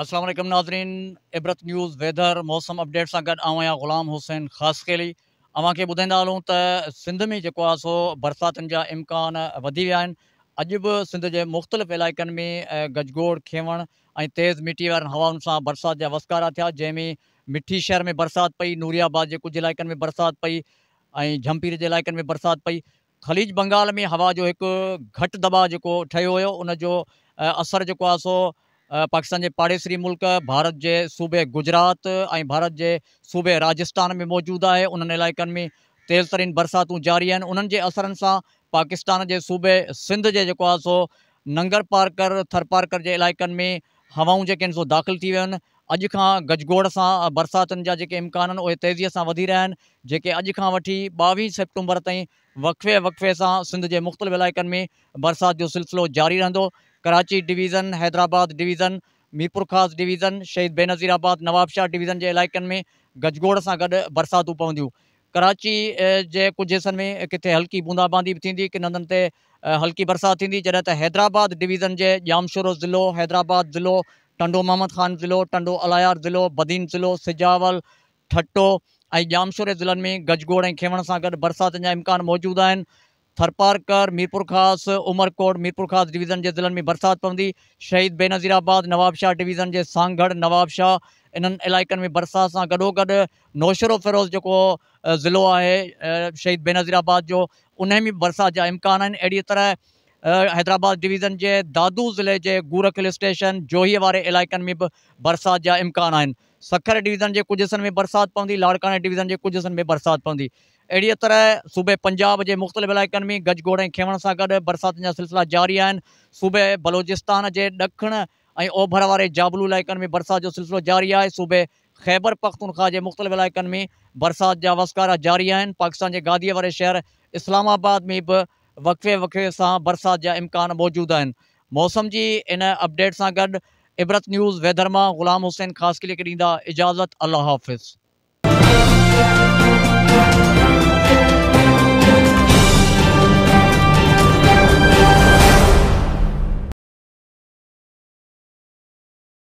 असलम नाज़रीन Ibrat news weather मौसम update से गुड आउं ग़ुलाम हुसैन ख़ासकेली अव्हां खे ॿुधाईंदा हलूं त सिंध में जो आहे सो बरसातुनि जा इम्कान वधी सिंध जे मुख़्तलिफ़ इलाक़ में गजगोड़ खेवण तेज़ मिट्टी वारनि हवाओं से बरसात जा वसकारा थे जैमें मिठी शहर में बरसात पई नूरियाबाद के कुछ इलाक़ में बरसात पई ऐं झमपीर जे इलाइक़नि में बरसात पई ख़लीज बंगाल में हवा जो एक घट दॿा जो ठहियो हुयो उनजो असरु जेको सो पाकिस्तान के पाड़ेसरी मुल्क भारत के सूबे गुजरात ऐं भारत के सूबे राजस्थान में मौजूद है उन्हनि इलाइक़नि में तेज़ तरीन बरसातूं जारी आहिनि उन्हनि जे असरनि पाकिस्तान के सूबे सिंध जे जेको सो नंगर पारकर थर पारकर जे में हवाओं जेके दाख़िल अज का गजगोड़ सां बरसातुनि जा इम्कान आहिनि उहे तेज़ीअ सां वधी रहिया आहिनि जेके अॼु खां वठी ॿावीह सेप्टेम्बर ताईं सिंध के मुख़्तलिफ़ इलाइक़नि में बरसात जो सिलसिलो जारी रहंदो Karachi division Hyderabad division Mirpur Khas division शहीद बेनज़ीराबाद नवाबशाह डिवीज़न के इलाइक़नि में गजगोड़ से गॾु बरसात पवंदियूं कराची जे कुछ हिस्सों में किथे हल्की बूंदाबांदी भी थींदी किन हंधनि ते हल्की बरसात थींदी जैसे त हैदराबाद डिवीज़न के जामशोरो ज़िलो हैदराबाद ज़िलो टंडो मोहम्मद ख़ान ज़िलो टंडो अलायार ज़िलो बदीन ज़िलो सिजावल ठट्टो जामशोरे जिले में गजगोड़ खेवण सां गॾु बरसात जा इम्कान मौजूदु थरपारकर मीरपुर खास उमरकोट मीरपुर खास डिवीज़न के ज़िलनि में बरसात पवी शहीद बेनज़ीराबाद नवाबशाह डिवीज़न के सांगढ़ नवाबशाह इन इलाइक़नि में बरसाति सां गॾोगॾु नौशरो फ़िरोज़ जो ज़िलो है शहीद बेनज़ीराबाद जो उन्हें भी बरसात बरसाति इम्कान अड़ी तरह हैदराबाद डिवीज़न के दादू ज़िले जे गूरखिल स्टेशन जोहीअ वारे इलाइक़नि में भी बरसाति जा इम्कान आहिनि सखर डिवीज़न के कुछ हिस्सों में बरसात पवी लाड़काना डिवीज़न के कुछ हिस्सों में बरसाति पवंदी अहिड़ीअ तरह सूबे पंजाब के मुख़्तलिफ़ इलाक़ में गजगोड़ ऐं खेवण सां गॾु बरसातियुनि जा सिलसिला जारी आहिनि सूबे बलोचिस्तान के ॾखिण ऐं ओभर वे जाबलू इलाक़ में बरसात जो सिलसिलो जारी है सूबे ख़ैबर पख़्तूनख़्वा के मुख्तलि इलाक में बरसात जा वसकारा जारी आहिनि पाकिस्तान जे गादीअ वारे शहर इस्लामाबाद में भी वक़फ़े वक़फ़े सां बरसाति जा इम्कान मौजूदु आहिनि मौसम जी इन अपडेट सां गॾु इबरत न्यूज़ वेदर मां ग़ुलाम हुसैन ख़ासकी लेखे ॾींदा इजाज़त अलाह हाफ़िज़